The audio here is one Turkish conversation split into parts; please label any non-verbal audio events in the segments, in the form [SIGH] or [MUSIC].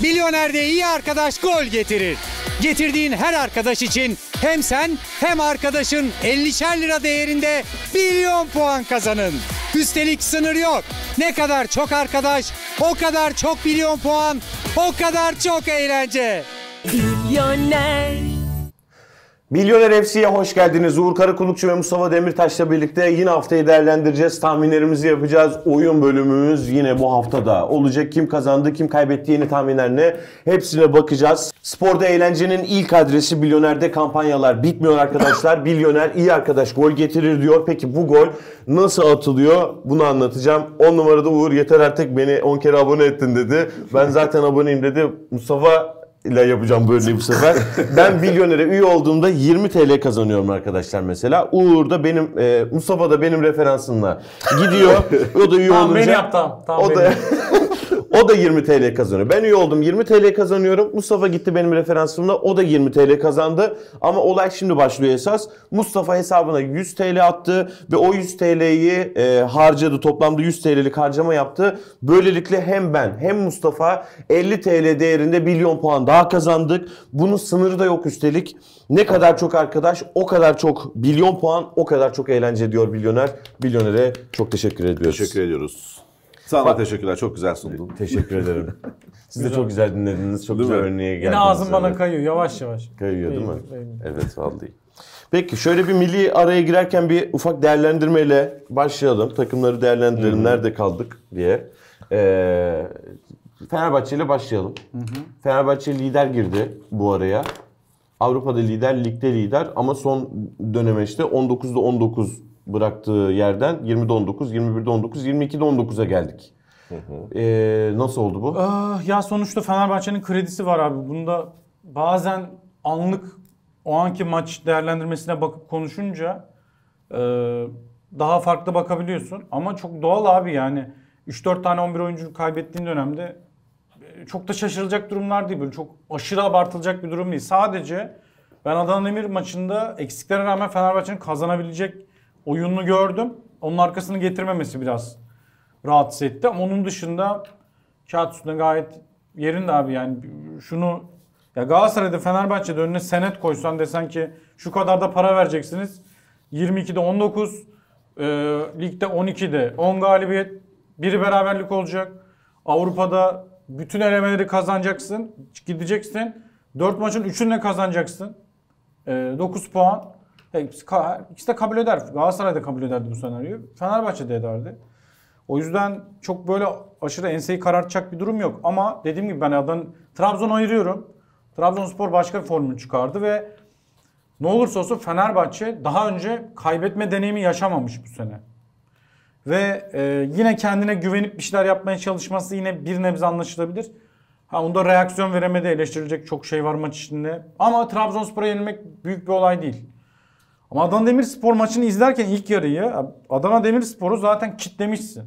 Milyonerde iyi arkadaş gol getirir. Getirdiğin her arkadaş için hem sen hem arkadaşın 50'şer lira değerinde milyon puan kazanın. Üstelik sınır yok. Ne kadar çok arkadaş, o kadar çok milyon puan, o kadar çok eğlence. Milyoner Milyoner FC'ye hoş geldiniz. Uğur Karakulukçu ve Mustafa Demirtaş'la birlikte yine haftayı değerlendireceğiz. Tahminlerimizi yapacağız. Oyun bölümümüz yine bu haftada olacak. Kim kazandı, kim kaybetti, yeni tahminler ne? Hepsine bakacağız. Sporda eğlencenin ilk adresi Milyoner'de kampanyalar bitmiyor arkadaşlar. Milyoner iyi arkadaş gol getirir diyor. Peki bu gol nasıl atılıyor? Bunu anlatacağım. 10 numarada Uğur yeter artık beni 10 kere abone ettin dedi. Ben zaten aboneyim dedi. Mustafa ile yapacağım böyle bu sefer. [LAUGHS] ben Bilyoner'e üye olduğumda 20 TL kazanıyorum arkadaşlar mesela. Uğur da benim, e, Mustafa da benim referansımla gidiyor. [LAUGHS] O da üye tamam, olunca. Beni yap, tamam, tamam, o beni da [LAUGHS] O da 20 TL kazanıyor. Ben üye oldum 20 TL kazanıyorum. Mustafa gitti benim referansımla o da 20 TL kazandı. Ama olay şimdi başlıyor esas. Mustafa hesabına 100 TL attı ve o 100 TL'yi e, harcadı. Toplamda 100 TL'lik harcama yaptı. Böylelikle hem ben hem Mustafa 50 TL değerinde milyon puan daha kazandık. Bunun sınırı da yok üstelik. Ne kadar çok arkadaş o kadar çok milyon puan o kadar çok eğlence diyor milyoner. Milyonere çok teşekkür ediyoruz. Teşekkür ediyoruz. Sana Bak, teşekkürler. Çok güzel sundun. Teşekkür ederim. [LAUGHS] Siz de çok güzel dinlediniz. Çok değil güzel mi? örneğe geldiniz. Yine ağzım bana kayıyor yavaş yavaş. Kayıyor değil mi? Kayıyor. Evet vallahi. Peki şöyle bir milli araya girerken bir ufak değerlendirmeyle başlayalım. Takımları değerlendirelim. Hı-hı. Nerede kaldık diye. Ee, Fenerbahçe ile başlayalım. Hı hı. Fenerbahçe lider girdi bu araya. Avrupa'da lider, ligde lider ama son döneme işte 19'da 19 bıraktığı yerden 20'de 19, 21'de 19, 22'de 19'a geldik. Hı hı. Ee, nasıl oldu bu? Ee, ya sonuçta Fenerbahçe'nin kredisi var abi. Bunda bazen anlık o anki maç değerlendirmesine bakıp konuşunca e, daha farklı bakabiliyorsun. Ama çok doğal abi yani 3-4 tane 11 oyuncu kaybettiğin dönemde e, çok da şaşırılacak durumlar değil. Böyle çok aşırı abartılacak bir durum değil. Sadece ben Adana Demir maçında eksiklere rağmen Fenerbahçe'nin kazanabilecek oyununu gördüm. Onun arkasını getirmemesi biraz rahatsız etti. Ama onun dışında kağıt üstünde gayet yerinde abi yani şunu ya Galatasaray'da Fenerbahçe'de önüne senet koysan desen ki şu kadar da para vereceksiniz. 22'de 19, e, ligde 12'de 10 galibiyet, biri beraberlik olacak. Avrupa'da bütün elemeleri kazanacaksın, gideceksin. 4 maçın 3'ünü kazanacaksın. E, 9 puan. İkisi de kabul eder. Galatasaray da kabul ederdi bu senaryoyu. Fenerbahçe de ederdi. O yüzden çok böyle aşırı enseyi karartacak bir durum yok. Ama dediğim gibi ben adan Trabzon ayırıyorum. Trabzonspor başka bir formül çıkardı ve ne olursa olsun Fenerbahçe daha önce kaybetme deneyimi yaşamamış bu sene. Ve e, yine kendine güvenip bir şeyler yapmaya çalışması yine bir nebze anlaşılabilir. Ha onda reaksiyon veremedi eleştirilecek çok şey var maç içinde. Ama Trabzonspor'a yenilmek büyük bir olay değil. Ama Adana Demirspor maçını izlerken ilk yarıyı Adana Demirspor'u zaten kitlemişsin.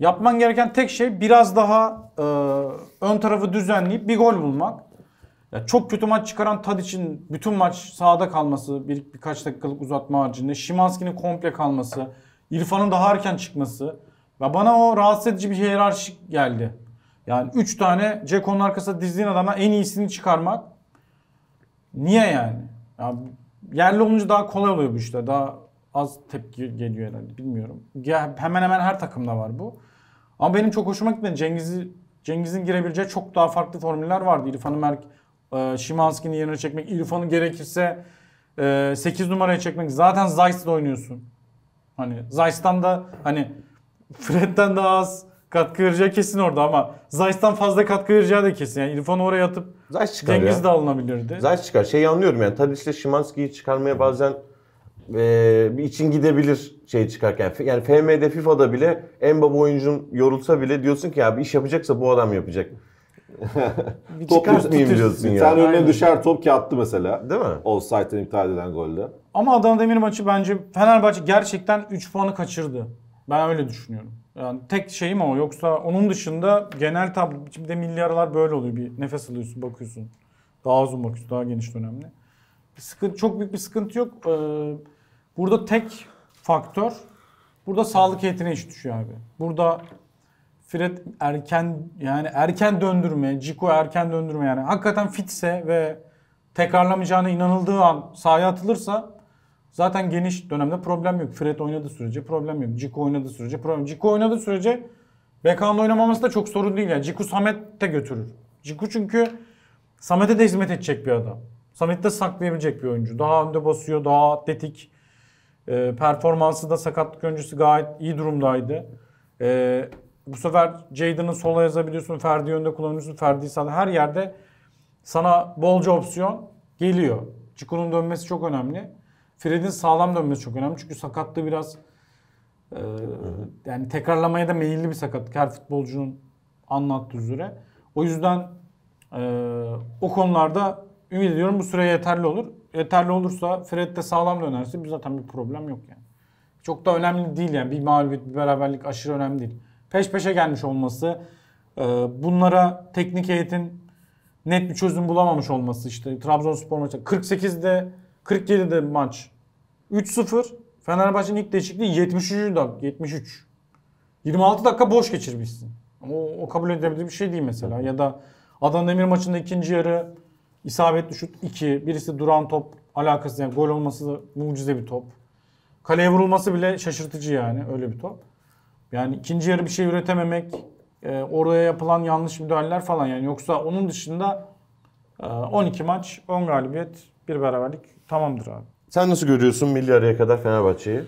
Yapman gereken tek şey biraz daha e, ön tarafı düzenleyip bir gol bulmak. Ya çok kötü maç çıkaran Tadiç'in bütün maç sahada kalması, bir, birkaç dakikalık uzatma haricinde, Şimanski'nin komple kalması, İrfan'ın daha erken çıkması ve bana o rahatsız edici bir hiyerarşi geldi. Yani 3 tane Ceko'nun arkasına dizdiğin adama en iyisini çıkarmak niye yani? Ya Yerli olunca daha kolay oluyor bu işte. Daha az tepki geliyor herhalde bilmiyorum. Ya hemen hemen her takımda var bu. Ama benim çok hoşuma gitmedi. Cengiz'i Cengiz'in girebileceği çok daha farklı formüller vardı. İrfan'ı Merk, e, Şimanski'nin yerine çekmek, İrfan'ı gerekirse e, 8 numaraya çekmek. Zaten Zayt'la oynuyorsun. Hani Zayt'tan da hani Fred'den daha az katkı vereceği kesin orada ama Zayt'tan fazla katkı vereceği de kesin. Yani İrfan'ı oraya atıp Zayt çıkar Cengiz ya. de alınabilirdi. Zayt çıkar. Şeyi anlıyorum yani Tadic'le Şimanski'yi çıkarmaya bazen e, bir için gidebilir şey çıkarken. Yani FM'de FIFA'da bile en baba oyuncun yorulsa bile diyorsun ki abi iş yapacaksa bu adam yapacak. [LAUGHS] top tutmayayım diyorsun ya. Bir önüne düşer top ki attı mesela. Değil mi? Offside'den iptal eden golde. Ama Adana Demir maçı bence Fenerbahçe gerçekten 3 puanı kaçırdı. Ben öyle düşünüyorum. Yani tek şeyim o. Yoksa onun dışında genel tablo. Şimdi milyarlar böyle oluyor. Bir nefes alıyorsun, bakıyorsun. Daha uzun bakıyorsun, daha geniş dönemli. Bir sıkıntı, çok büyük bir sıkıntı yok. Ee, burada tek faktör, burada sağlık heyetine iş düşüyor abi. Burada Fred erken yani erken döndürme, Ciko erken döndürme yani. Hakikaten fitse ve tekrarlamayacağına inanıldığı an sahaya atılırsa Zaten geniş dönemde problem yok. Fred oynadığı sürece problem yok. Ciku oynadığı sürece problem. Ciku oynadığı sürece Beckham'ın oynamaması da çok sorun değil. Yani Ciku Samet de götürür. Ciku çünkü Samet'e de hizmet edecek bir adam. Samet de saklayabilecek bir oyuncu. Daha önde basıyor, daha atletik. E, performansı da sakatlık öncesi gayet iyi durumdaydı. E, bu sefer Jaden'ı sola yazabiliyorsun, Ferdi önde kullanıyorsun. Ferdi sana her yerde sana bolca opsiyon geliyor. Ciku'nun dönmesi çok önemli. Fred'in sağlam dönmesi çok önemli. Çünkü sakatlığı biraz e, yani tekrarlamaya da meyilli bir sakatlık. Her futbolcunun anlattığı üzere. O yüzden e, o konularda ümit ediyorum bu süre yeterli olur. Yeterli olursa Fred de sağlam dönerse biz zaten bir problem yok yani. Çok da önemli değil yani. Bir mağlubiyet, bir beraberlik aşırı önemli değil. Peş peşe gelmiş olması, e, bunlara teknik heyetin net bir çözüm bulamamış olması işte Trabzonspor maçı 48'de 47'de maç 3-0 Fenerbahçe'nin ilk değişikliği 73. dakika. 73. 26 dakika boş geçirmişsin. Ama o, o kabul edilebilir bir şey değil mesela. Ya da Adana Demir maçında ikinci yarı isabetli şut 2. Birisi duran top alakası yani gol olması mucize bir top. Kaleye vurulması bile şaşırtıcı yani öyle bir top. Yani ikinci yarı bir şey üretememek, e, oraya yapılan yanlış müdahaleler falan yani. Yoksa onun dışında e, 12 maç, 10 galibiyet, bir beraberlik tamamdır abi. Sen nasıl görüyorsun milli araya kadar Fenerbahçe'yi?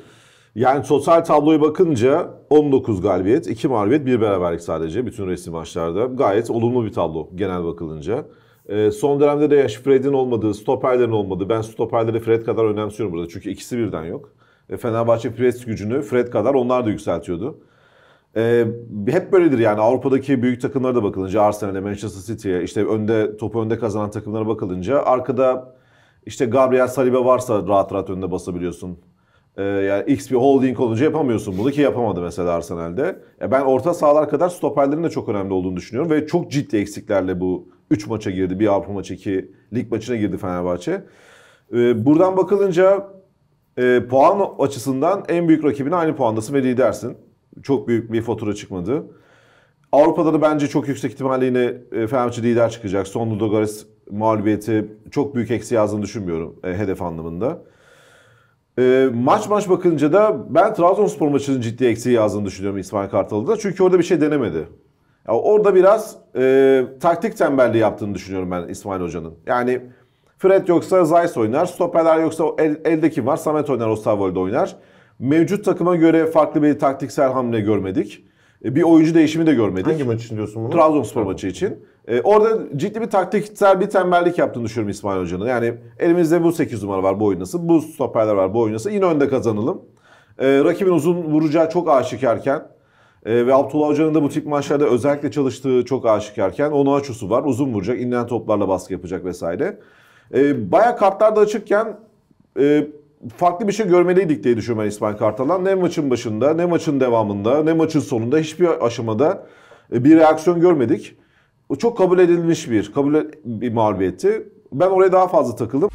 Yani total tabloya bakınca 19 galibiyet, 2 mağlubiyet, 1 beraberlik sadece bütün resmi maçlarda. Gayet olumlu bir tablo genel bakılınca. E, son dönemde de Fred'in olmadığı, stoperlerin olmadığı. Ben stoperleri Fred kadar önemsiyorum burada. Çünkü ikisi birden yok. E, Fenerbahçe pres gücünü Fred kadar onlar da yükseltiyordu. E, hep böyledir yani Avrupa'daki büyük takımlara da bakılınca Arsenal'e, Manchester City'ye, işte önde topu önde kazanan takımlara bakılınca arkada işte Gabriel Saliba varsa rahat rahat önde basabiliyorsun. Ee, yani X bir holding olunca yapamıyorsun bunu ki yapamadı mesela Arsenal'de. E ben orta sahalar kadar stoperlerin de çok önemli olduğunu düşünüyorum ve çok ciddi eksiklerle bu 3 maça girdi. Bir Avrupa maçı, iki lig maçına girdi Fenerbahçe. Ee, buradan bakılınca e, puan açısından en büyük rakibine aynı puandasın ve lidersin. Çok büyük bir fatura çıkmadı. Avrupa'da da bence çok yüksek ihtimalle yine e, Fenerbahçe lider çıkacak. Son Ludogorets mağlubiyeti çok büyük eksi yazdığını düşünmüyorum e, hedef anlamında. E, maç maç bakınca da ben Trabzonspor maçının ciddi eksiği yazdığını düşünüyorum İsmail Kartal'da. Çünkü orada bir şey denemedi. Yani orada biraz e, taktik tembelliği yaptığını düşünüyorum ben İsmail Hoca'nın. Yani Fred yoksa Zayt oynar, stoperler yoksa el, elde kim var? Samet oynar, Ostavol'da oynar. Mevcut takıma göre farklı bir taktiksel hamle görmedik. E, bir oyuncu değişimi de görmedik. Hangi maç için diyorsun bunu? Trabzonspor tamam. maçı için. Ee, orada ciddi bir taktiksel bir tembellik yaptığını düşünüyorum İsmail Hoca'nın. Yani elimizde bu 8 numara var bu oynasın, bu stoperler var bu oynasın. Yine önde kazanalım. Ee, rakibin uzun vuracağı çok aşikarken e, ve Abdullah Hoca'nın da bu tip maçlarda özellikle çalıştığı çok aşikarken onun açusu var. Uzun vuracak, inen toplarla baskı yapacak vesaire. Ee, Baya kartlar da açıkken e, farklı bir şey görmeliydik diye düşünüyorum ben İsmail Kartal'dan. Ne maçın başında, ne maçın devamında, ne maçın sonunda hiçbir aşamada e, bir reaksiyon görmedik. Çok kabul edilmiş bir, kabul e, bir mağlubiyetti. Ben oraya daha fazla takıldım.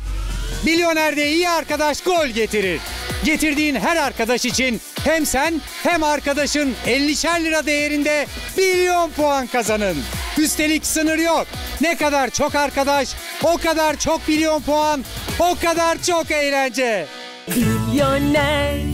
Milyonerde iyi arkadaş gol getirir. Getirdiğin her arkadaş için hem sen hem arkadaşın 50'şer lira değerinde milyon puan kazanın. Üstelik sınır yok. Ne kadar çok arkadaş o kadar çok milyon puan o kadar çok eğlence. Milyoner